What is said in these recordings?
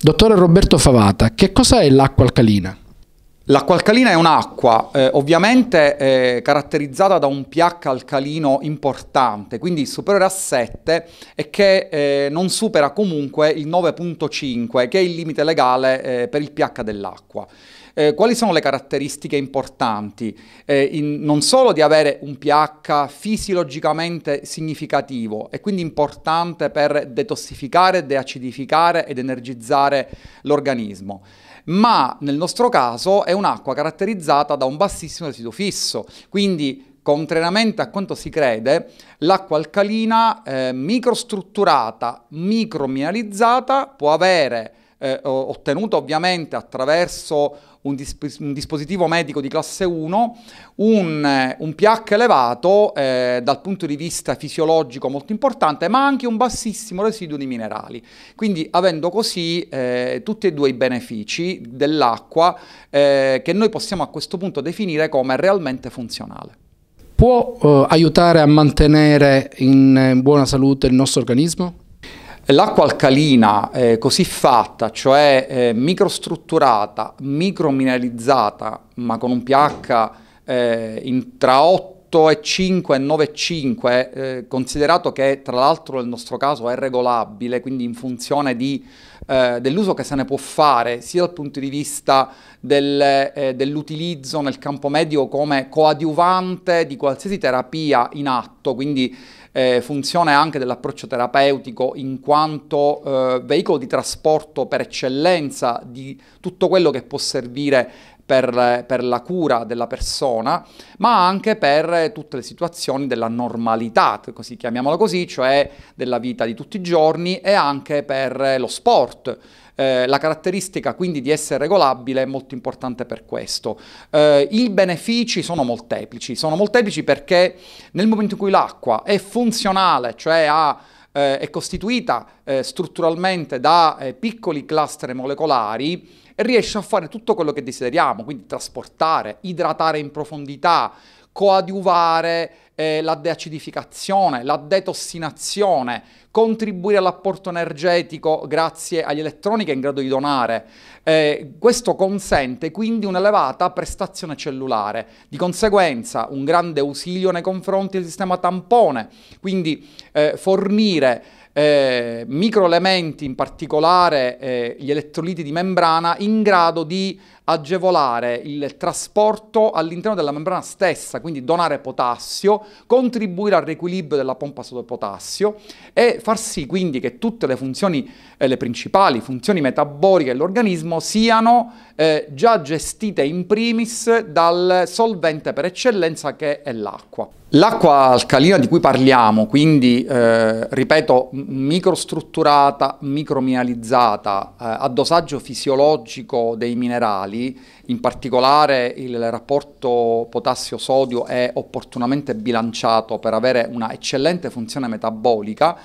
Dottore Roberto Favata, che cos'è l'acqua alcalina? L'acqua alcalina è un'acqua eh, ovviamente eh, caratterizzata da un pH alcalino importante, quindi superiore a 7 e che eh, non supera comunque il 9.5 che è il limite legale eh, per il pH dell'acqua eh, quali sono le caratteristiche importanti, eh, in, non solo di avere un pH fisiologicamente significativo e quindi importante per detossificare, deacidificare ed energizzare l'organismo, ma nel nostro caso è un'acqua caratterizzata da un bassissimo residuo fisso, quindi contrariamente a quanto si crede, l'acqua alcalina eh, microstrutturata, micromineralizzata può avere eh, ottenuto ovviamente attraverso un, disp- un, dispositivo medico di classe 1, un, eh, un pH elevato eh, dal punto di vista fisiologico molto importante, ma anche un bassissimo residuo di minerali. Quindi avendo così eh, tutti e due i benefici dell'acqua eh, che noi possiamo a questo punto definire come realmente funzionale. Può eh, aiutare a mantenere in eh, buona salute il nostro organismo? L'acqua alcalina eh, così fatta, cioè eh, microstrutturata, micromineralizzata, ma con un pH eh, in, tra 8,5 e 9,5, eh, considerato che tra l'altro nel nostro caso è regolabile, quindi in funzione di eh, dell'uso che se ne può fare sia dal punto di vista del, eh, dell'utilizzo nel campo medico come coadiuvante di qualsiasi terapia in atto, quindi eh, funzione anche dell'approccio terapeutico in quanto eh, veicolo di trasporto per eccellenza di tutto quello che può servire per, per, la cura della persona, ma anche per tutte le situazioni della normalità, così chiamiamola così, cioè della vita di tutti i giorni e anche per lo sport. Eh, la caratteristica quindi di essere regolabile è molto importante per questo. Eh, I benefici sono molteplici, sono molteplici perché nel momento in cui l'acqua è funzionale, cioè ha eh, è costituita eh, strutturalmente da eh, piccoli cluster molecolari e riesce a fare tutto quello che desideriamo, quindi trasportare, idratare in profondità, coadiuvare eh, la deacidificazione, la detossinazione, contribuire all'apporto energetico grazie agli elettroni che è in grado di donare. Eh, questo consente quindi un'elevata prestazione cellulare, di conseguenza un grande ausilio nei confronti del sistema tampone, quindi eh, fornire eh, microelementi, in particolare eh, gli elettroliti di membrana, in grado di agevolare il trasporto all'interno della membrana stessa, quindi donare potassio contribuire al riequilibrio della pompa sodo potassio e far sì quindi che tutte le funzioni, eh, le principali funzioni metaboliche dell'organismo siano eh, già gestite in primis dal solvente per eccellenza che è l'acqua. L'acqua alcalina di cui parliamo, quindi eh, ripeto, microstrutturata, micromineralizzata, eh, a dosaggio fisiologico dei minerali, in particolare il rapporto potassio-sodio è opportunamente bilanciato per avere una eccellente funzione metabolica,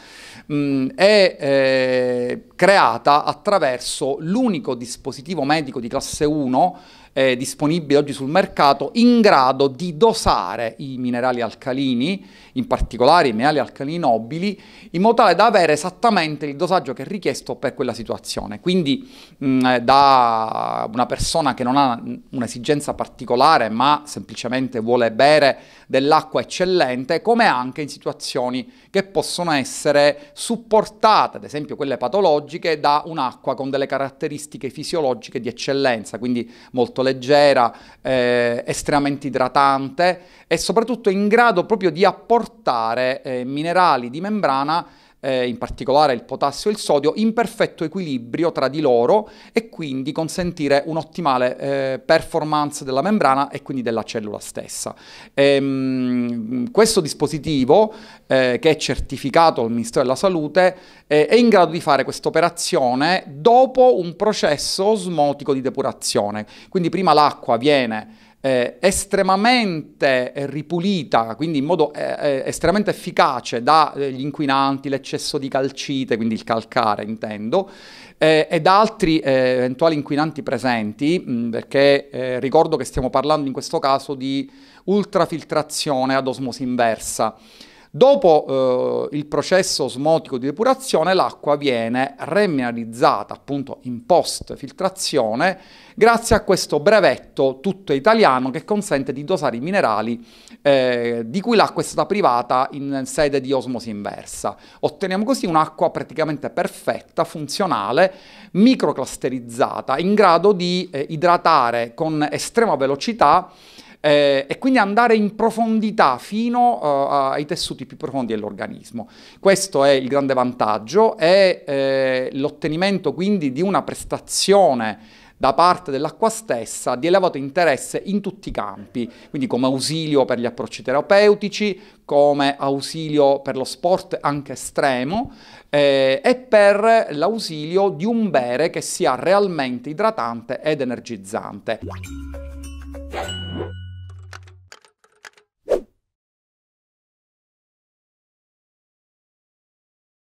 mh, mm, è eh, creata attraverso l'unico dispositivo medico di classe 1 eh, disponibili oggi sul mercato in grado di dosare i minerali alcalini, in particolare i minerali alcalini nobili, in modo tale da avere esattamente il dosaggio che è richiesto per quella situazione. Quindi mh, mm, eh, da una persona che non ha un'esigenza particolare ma semplicemente vuole bere dell'acqua eccellente, come anche in situazioni che possono essere supportate, ad esempio quelle patologiche, da un'acqua con delle caratteristiche fisiologiche di eccellenza, quindi molto leggera, eh, estremamente idratante e soprattutto in grado proprio di apportare eh, minerali di membrana eh, in particolare il potassio e il sodio, in perfetto equilibrio tra di loro e quindi consentire un'ottimale eh, performance della membrana e quindi della cellula stessa. Ehm, questo dispositivo, eh, che è certificato dal Ministero della Salute, eh, è in grado di fare questa operazione dopo un processo osmotico di depurazione. Quindi prima l'acqua viene eh, estremamente ripulita, quindi in modo eh, eh, estremamente efficace dagli inquinanti, l'eccesso di calcite, quindi il calcare intendo, eh, e da altri eh, eventuali inquinanti presenti, mh, perché eh, ricordo che stiamo parlando in questo caso di ultrafiltrazione ad osmosi inversa. Dopo eh, il processo osmotico di depurazione l'acqua viene remineralizzata appunto in post filtrazione grazie a questo brevetto tutto italiano che consente di dosare i minerali eh, di cui l'acqua è stata privata in sede di osmosi inversa. Otteniamo così un'acqua praticamente perfetta, funzionale, microclusterizzata, in grado di eh, idratare con estrema velocità eh, e quindi andare in profondità fino uh, ai tessuti più profondi dell'organismo. Questo è il grande vantaggio e eh, l'ottenimento quindi di una prestazione da parte dell'acqua stessa di elevato interesse in tutti i campi, quindi come ausilio per gli approcci terapeutici, come ausilio per lo sport anche estremo eh, e per l'ausilio di un bere che sia realmente idratante ed energizzante.